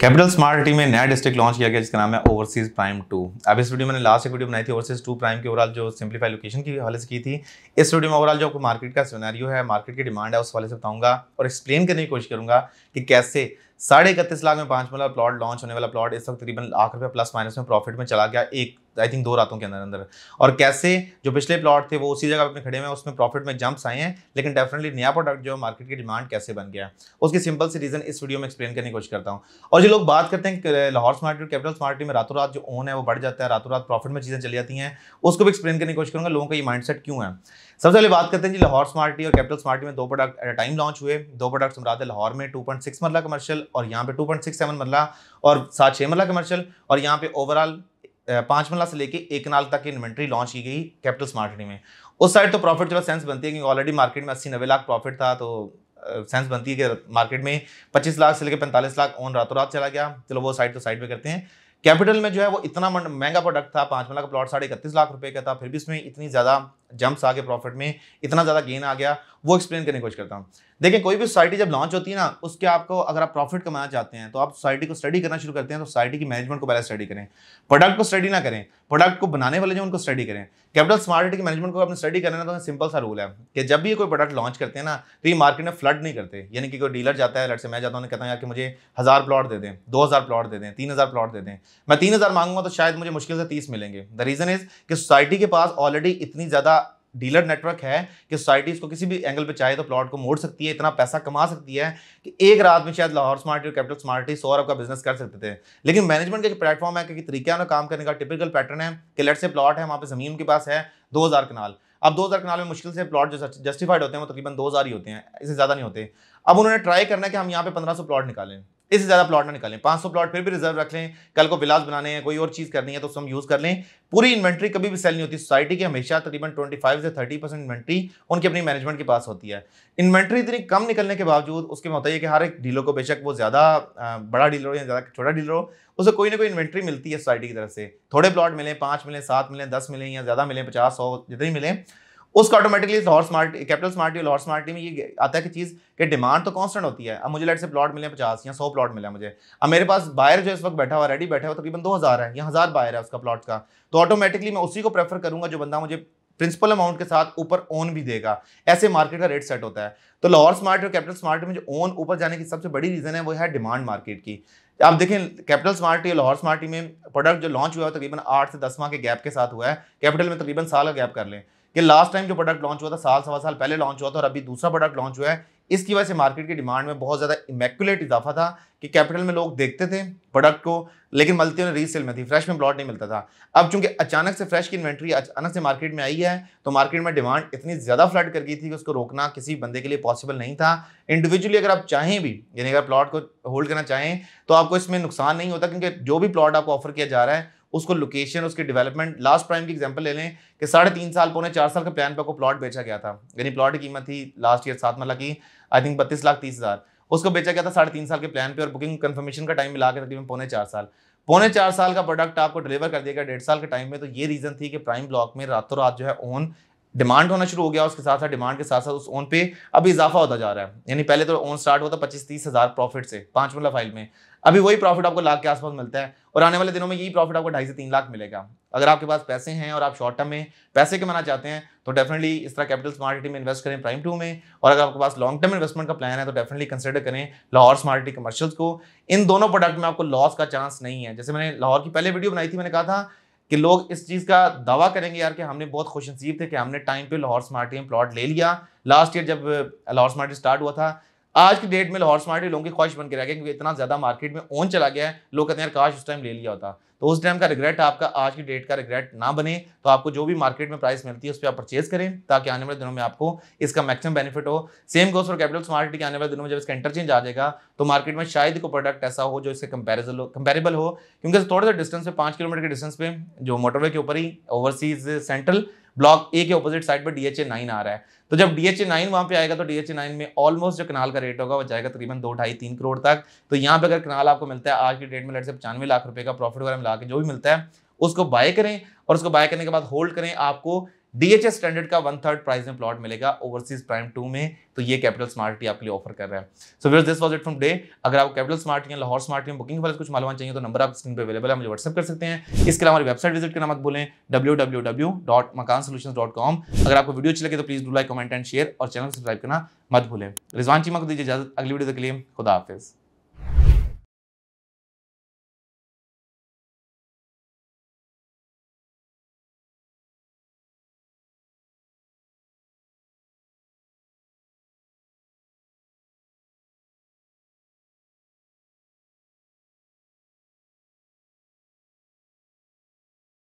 capital smart city में नया district launch किया गया जिसका नाम है ओवरसीज प्राइम टू अब इस वीडियो मैंने लास्ट एक वीडियो बनाई थी ओवरसीज टू प्राइम की ओवरऑल जो सिंप्लीफाई लोकेशन की हवाले से की थी इस वीडियो में ओवरऑल जो आपको मार्केट का सिनेरियो है मार्केट की डिमांड है उस हवाले से बताऊंगा और एक्सप्लेन करने की कोशिश करूंगा कि कैसे साढ़े इकतीस लाख में पांच वाला प्लॉट लॉन्च होने वाला प्लॉट इस वक्त तकरीबन लाख रुपये प्लस माइनस में प्रॉफिट में चला गया एक आई थिंक दो रातों के अंदर अंदर और कैसे जो पिछले प्लॉट थे वो उसी जगह अपने खड़े हुए हैं उसमें प्रॉफिट में जंप्स आए हैं लेकिन डेफिनेटली नया प्रोडक्ट जो मार्केट की डिमांड कैसे बन गया उसकी सिंपल सी रीज़न इस वीडियो में एक्सप्लेन करने की कोशिश करता हूँ और जो लोग बात करते हैं लाहौर स्मार्ट कैपिटल स्मार्ट में रातों रात जो ओन है वो बढ़ जाता है रातों रात प्रॉफिट में चीज़ें चली जाती हैं उसको भी एक्सप्लेन करने की कोशिश करूँगा लोगों का ये माइंड क्यों है सबसे पहले बात करते हैं जी लाहौर स्मार्टी और कैपिटल स्मार्टी में दो प्रोडक्ट एट टाइम लॉन्च हुए दो प्रोडक्ट्स मुराद लाहौर में 2.6 मरला कमर्शियल और यहाँ पे 2.67 मरला और सात छः मरला कमर्शियल और यहाँ पे ओवरऑल पांचमला से लेके एक नाल तक की इन्वेंट्री लॉन्च की गई कैपिटल स्मार्टरी में उस साइड तो प्रॉफिट चलो सेंस बनती है क्योंकि ऑलरेडी मार्केट में अस्सी नब्बे लाख प्रॉफिट था तो सेंस बनती है कि मार्केट में पच्चीस लाख से लेकर पैंतालीस लाख ऑन रातों रात चला गया चलो वो साइड तो साइड में करते हैं कैपिटल में जो है वो इतना महंगा प्रोडक्ट था पांच मल्ला का प्लॉट साढ़े इकतीस लाख रुपए का था फिर भी इसमें इतनी ज़्यादा जंप्स आ गए प्रॉफिट में इतना ज़्यादा गेन आ गया वो एक्सप्लेन करने की कोशिश करता हूँ देखिए कोई भी सोसाइटी जब लॉन्च होती है ना उसके आपको अगर आप प्रॉफिट कमाना चाहते हैं तो आप सोसाइटी को स्टडी करना शुरू करते हैं तो सोसाइटी की मैनेजमेंट को पहले स्टडी करें प्रोडक्ट को स्टडी ना करें प्रोडक्ट को बनाने वाले जो उनको स्टडी करें कैपिटल स्मार्ट की मैनेजमेंट को अपने स्टडी करना तो सिंपल सा रूल है कि जब भी कोई प्रोडक्ट लॉन्च करते हैं ना तो ये मार्केट में फ्लड नहीं करते यानी कि कोई डीलर जाता है लट से मैं जाता हूँ कहता हूँ कि मुझे हज़ार प्लॉट दे दें दो हज़ार प्लॉट दे दें तीन हज़ार प्लॉट दे दें मैं तीन हज़ार मांगूंगा तो शायद मुझे मुश्किल से तीस मिलेंगे द रीज़न इज़ कि सोसाइटी के पास ऑलरेडी इतनी ज़्यादा डीलर नेटवर्क है कि सोसाइटी इसको किसी भी एंगल पे चाहे तो प्लॉट को मोड़ सकती है इतना पैसा कमा सकती है कि एक रात में शायद लाहौर स्मार्ट और कैपिटल स्मार्ट सौ अरब का बिजनेस कर सकते थे लेकिन मैनेजमेंट का जो प्लेटफॉर्म है कि तरीका में काम करने का टिपिकल पैटर्न है कि लेट से प्लॉट है वहाँ पर ज़मीन के पास है दो हज़ार कनाल अब दो हज़ार कनाल में मुश्किल से प्लॉट जो जस्टिफाइड होते हैं वो तकरीबन दो हज़ार ही होते हैं इससे ज़्यादा नहीं होते अब उन्होंने ट्राई करना है कि हम यहाँ पे पंद्रह सौ प्लॉट निकालें इससे ज़्यादा प्लॉट ना निकालें 500 प्लॉट फिर भी रिजर्व रख लें कल को विलास बनाने हैं कोई और चीज़ करनी है तो उसको हम यूज़ कर लें पूरी इन्वेंट्री कभी भी सेल नहीं होती सोसाइटी की हमेशा तकरीबन 25 से 30 परसेंट इन्वेंट्री उनकी अपनी मैनेजमेंट के पास होती है इन्वेंट्री इतनी कम निकलने के बावजूद उसके होता है कि हर एक डीलर को बेशक वो ज़्यादा बड़ा डीलर हो या ज़्यादा छोटा डीलर हो उसे कोई ना कोई इन्वेंट्री मिलती है सोसाइटी की तरफ से थोड़े प्लॉट मिलें पांच मिलें सात मिलें दस मिले या ज़्यादा मिले पचास सौ जितने मिलें उसका automatically Lahore smart capital smart या लाहौर स्मार्टी में ये आता है कि चीज़ कि डिमांड तो कॉन्स्टेंट होती है अब मुझे लेट से प्लॉट मिले पचास या सौ प्लॉट मिला मुझे अब मेरे पास बायर जो इस वक्त बैठा हुआ रेडी बैठा हुआ तकरीबन दो हज़ार है या हज़ार बायर है उसका प्लॉट का तो ऑटोमेटिकली मैं उसी को प्रेफर करूंगा जो बंदा मुझे प्रिंसिपल अमाउंट के साथ ऊपर ओन भी देगा ऐसे मार्केट का रेट सेट होता है तो लाहौर स्मार्ट और कैपिटल स्मार्ट में जो ओन ऊपर जाने की सबसे बड़ी रीज़न है वो है डिमांड मार्केट की आप देखें कैपिटल स्मार्ट या लाहौर स्मार्टी में प्रोडक्ट जो लॉन्च हुआ है तकरीबन आठ से दस माह के गैप के साथ हुआ है कैपिटल में तकरीबन साल का गैप कर लें कि लास्ट टाइम जो प्रोडक्ट लॉन्च हुआ था साल सवा साल पहले लॉन्च हुआ था और अभी दूसरा प्रोडक्ट लॉन्च हुआ है इसकी वजह से मार्केट की डिमांड में बहुत ज़्यादा इमेकुलेट इजाफा था कि कैपिटल में लोग देखते थे प्रोडक्ट को लेकिन मल्टी में रीसेल में थी फ्रेश में प्लॉट नहीं मिलता था अब चूंकि अचानक से फ्रेश की इन्वेंट्री अचानक से मार्केट में आई है तो मार्केट में डिमांड इतनी ज़्यादा फ्लड कर गई थी कि उसको रोकना किसी बंदे के लिए पॉसिबल नहीं था इंडिविजुअली अगर आप चाहें भी यानी अगर प्लॉट को होल्ड करना चाहें तो आपको इसमें नुकसान नहीं होता क्योंकि जो भी प्लॉट आपको ऑफर किया जा रहा है उसको लोकेशन उसकी डेवलपमेंट लास्ट प्राइम की एग्जांपल ले लें कि साढ़े तीन साल पौने चार साल का प्लान पर को प्लॉट बेचा गया था यानी प्लॉट की कीमत थी लास्ट ईयर सात मतलब की आई थिंक बत्तीस लाख तीस हज़ार उसको बेचा गया था साढ़े तीन साल के प्लान पे और बुकिंग कंफर्मेशन का टाइम मिला के तकरीबन पौने चार साल पौने चार साल का प्रोडक्ट आपको डिलीवर कर दिया गया डेढ़ साल के टाइम में तो ये रीज़न थी कि प्राइम ब्लॉक में रातों रात जो है ओन डिमांड होना शुरू हो गया उसके साथ साथ डिमांड के साथ साथ उस ओन पे अभी इजाफा होता जा रहा है यानी पहले तो ओन स्टार्ट होता था पच्चीस तीस हज़ार प्रॉफिट से पाँच मिला फाइल में अभी वही प्रॉफिट आपको लाख के आसपास मिलता है और आने वाले दिनों में यही प्रॉफिट आपको ढाई से तीन लाख मिलेगा अगर आपके पास पैसे हैं और आप शॉर्ट टर्म में पैसे कमाना चाहते हैं तो डेफिनेटली इस तरह कैपिटल स्मार्ट सिटी में इन्वेस्ट करें प्राइम टू में और अगर आपके पास लॉन्ग टर्म इन्वेस्टमेंट का प्लान है तो डेफिनेटली कंसिडर करें लाहौर स्मार्ट सिटी कमर्शियल्स को इन दोनों प्रोडक्ट में आपको लॉस का चांस नहीं है जैसे मैंने लाहौर की पहले वीडियो बनाई थी मैंने कहा था कि लोग इस चीज़ का दावा करेंगे यार कि हमने बहुत खुशनसीब थे कि हमने टाइम पे लाहौर स्मार्ट में प्लॉट ले लिया लास्ट ईयर जब लाहौर स्मार्ट स्टार्ट हुआ था आज की डेट में लाहौर स्मार्ट लोगों की ख्वाहिश बन के रह गए क्योंकि इतना ज़्यादा मार्केट में ओन चला गया है लोग कहते हैं काश उस टाइम ले लिया होता तो उस टाइम का रिग्रेट आपका आज की डेट का रिग्रेट ना बने तो आपको जो भी मार्केट में प्राइस मिलती है उस पर आप परचेज करें ताकि आने वाले दिनों में आपको इसका मैक्सिमम बेनिफिट हो same goes for capital smart के आने वाले दिनों में जब इसका इंटरचेंज आ जाएगा तो मार्केट में शायद कोई प्रोडक्ट ऐसा हो जो इससे कंपेरिजल हो कंपेरेबल हो क्योंकि थोड़े से डिस्टेंस पे पाँच किलोमीटर के डिस्टेंस पे जो मोटरवे के ऊपर ही ओवरसीज सेंट्रल ब्लॉक ए के ऑपोजिट साइड पर डीएचए नाइन आ रहा है तो जब डीएचए नाइन वहां पे आएगा तो डीएचए नाइन में ऑलमोस्ट जो कनाल का रेट होगा वो जाएगा तकरीबन दो ढाई तीन करोड़ तक तो यहाँ पे अगर कनाल आपको मिलता है आज की डेट में लड़ से पचानवे लाख रुपए का प्रॉफिट वगैरह मिला के जो भी मिलता है उसको बाय करें और उसको बाय करने के बाद होल्ड करें आपको डीएचएस स्टैंडर्ड का वन थर्ड प्राइस में प्लॉट मिलेगा ओवरसीज प्राइम टू में तो ये कैपिटल स्मार्ट आपके लिए ऑफर कर रहा है so we're this was it from day अगर आपको कैपिटल स्मार्ट या लाहौर स्मार्ट में बुकिंग वाले कुछ मालूम चाहिए तो नंबर आप स्क्रीन पर अवेलेबल है मुझे व्हाट्सअप कर सकते हैं इसके अलावा हमारी वेबसाइट विजिट करना मत भूलें W W W dot Makaan solution com अगर आपको वीडियो अच्छी लगे तो please do like comment and share और चैनल सब्सक्राइब करना मत भूलें रिजवान चीमा को दीजिए इजाजत अगली वीडियो के लिए खुदा हाफिज़